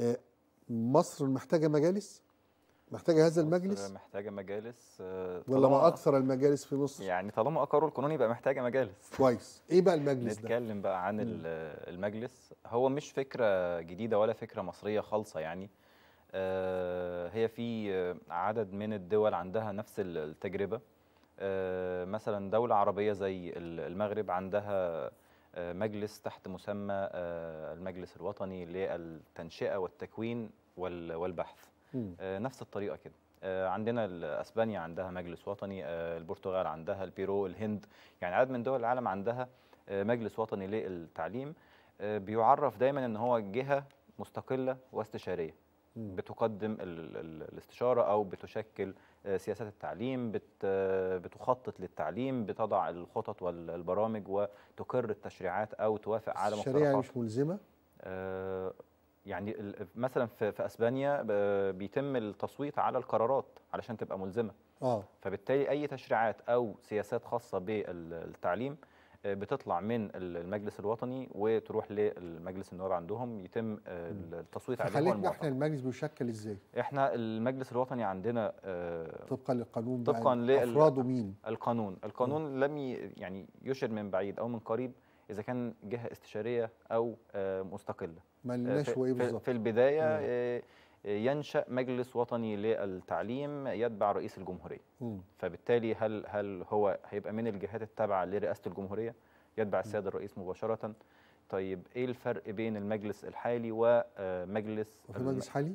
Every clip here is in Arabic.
آه، مصر محتاجه مجالس محتاجه هذا المجلس محتاجه مجالس آه، ولا ما اكثر المجالس في مصر يعني طالما اقروا القانون يبقى محتاجه مجالس كويس ايه بقى المجلس ده نتكلم بقى عن المجلس هو مش فكره جديده ولا فكره مصريه خالصه يعني آه، هي في عدد من الدول عندها نفس التجربه مثلا دوله عربيه زي المغرب عندها مجلس تحت مسمى آه، المجلس الوطني للتنشئه والتكوين والبحث آه، نفس الطريقه كده آه، عندنا اسبانيا عندها مجلس وطني البرتغال عندها البيرو الهند يعني عدد من دول العالم عندها مجلس وطني للتعليم بيعرف دايما ان هو جهه مستقله واستشاريه بتقدم الاستشاره او بتشكل آه، سياسات التعليم آه، بتخطط للتعليم بتضع الخطط والبرامج وتقر التشريعات او توافق على مقترحات الشريعه يعني مش ملزمه آه، يعني مثلا في اسبانيا بيتم التصويت على القرارات علشان تبقى ملزمه اه فبالتالي اي تشريعات او سياسات خاصه بالتعليم بتطلع من المجلس الوطني وتروح للمجلس النواب عندهم يتم آه، التصويت عليها حالتنا احنا المجلس بيشكل ازاي؟ احنا المجلس الوطني عندنا آه، طبقا للقانون طبقا افراده مين؟ القانون، القانون م. لم يعني يشر من بعيد او من قريب اذا كان جهه استشاريه او آه، مستقله لناش وايه بالظبط في البدايه م. ينشا مجلس وطني للتعليم يتبع رئيس الجمهوريه م. فبالتالي هل هل هو هيبقى من الجهات التابعه لرئاسه الجمهوريه يتبع السيد الرئيس مباشره طيب ايه الفرق بين المجلس الحالي ومجلس آه، وفي مجلس حالي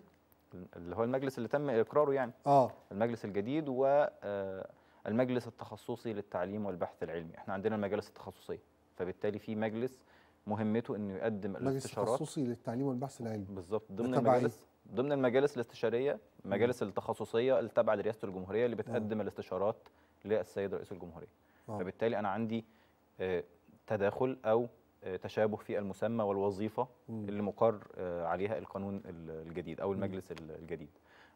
اللي هو المجلس اللي تم اقراره يعني اه المجلس الجديد و آه، المجلس التخصصي للتعليم والبحث العلمي احنا عندنا المجالس التخصصيه فبالتالي في مجلس مهمته انه يقدم الاستشارات مجلس تخصصي للتعليم والبحث العلمي بالظبط ضمن المجالس ضمن المجالس الاستشاريه المجالس التخصصيه التابعه لرئاسه الجمهوريه اللي بتقدم آه. الاستشارات للسيد رئيس الجمهوريه أوه. فبالتالي انا عندي آه، تداخل او آه، تشابه في المسمى والوظيفه مم. اللي مقر عليها القانون الجديد او المجلس مم. الجديد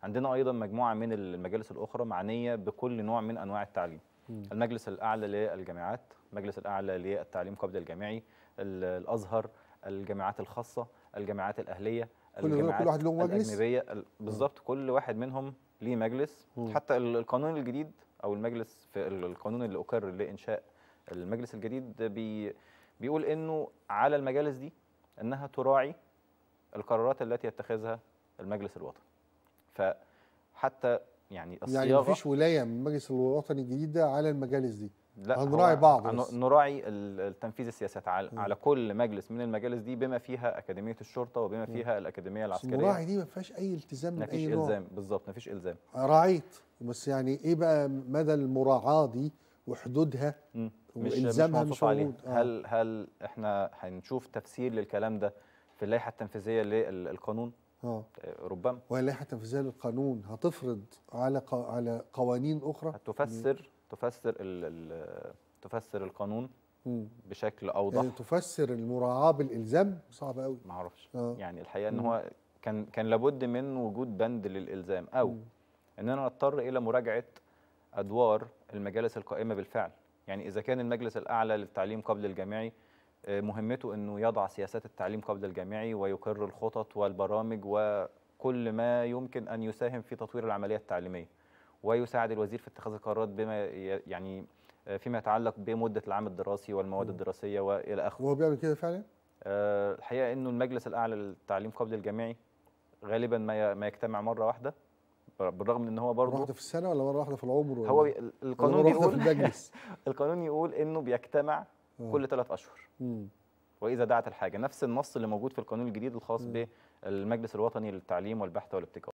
عندنا ايضا مجموعه من المجالس الاخرى معنيه بكل نوع من انواع التعليم مم. المجلس الاعلى للجامعات المجلس الاعلى للتعليم قبل الجامعي الازهر الجامعات الخاصه الجامعات الاهليه كل, كل واحد له مجلس بالظبط كل واحد منهم ليه مجلس م. حتى القانون الجديد او المجلس في القانون اللي اقر لانشاء المجلس الجديد بي بيقول انه على المجالس دي انها تراعي القرارات التي يتخذها المجلس الوطني فحتى يعني, يعني الصياغه يعني مفيش ولايه من المجلس الوطني الجديد ده على المجالس دي لا نراعي بعض نراعي التنفيذ السياسات على, على كل مجلس من المجالس دي بما فيها اكاديميه الشرطه وبما فيها الاكاديميه العسكريه المراعي دي ما فيهاش اي التزام من اي نوع الزام بالظبط ما فيش الزام راعيت بس يعني ايه بقى مدى المراعاه دي وحدودها م. مش والزامها مش, مش موجود آه. هل هل احنا هنشوف تفسير للكلام ده في اللائحه التنفيذيه للقانون اه ربما ولائحة تنفيذيه للقانون هتفرض على على قوانين اخرى تفسر تفسر تفسر القانون مم. بشكل يعني اوضح يعني تفسر المراعاه بالالزام صعب قوي ما اعرفش آه. يعني الحقيقه ان هو كان كان لابد من وجود بند للالزام او مم. ان انا اضطر الى مراجعه ادوار المجالس القائمه بالفعل يعني اذا كان المجلس الاعلى للتعليم قبل الجامعي مهمته أنه يضع سياسات التعليم قبل الجامعي ويقر الخطط والبرامج وكل ما يمكن أن يساهم في تطوير العملية التعليمية ويساعد الوزير في اتخاذ القرارات بما يعني فيما يتعلق بمدة العام الدراسي والمواد الدراسية وإلى آخره وهو بيعمل كده فعلا؟ آه، الحقيقة أنه المجلس الأعلى للتعليم قبل الجامعي غالبا ما ما يجتمع مرة واحده بالرغم ان هو برضه مره واحده في السنه ولا مره واحده في العمر هو إيه؟ القانون يقول في المجلس القانون يقول انه بيجتمع كل ثلاث اشهر مم. واذا دعت الحاجه نفس النص اللي موجود في القانون الجديد الخاص بالمجلس الوطني للتعليم والبحث والابتكار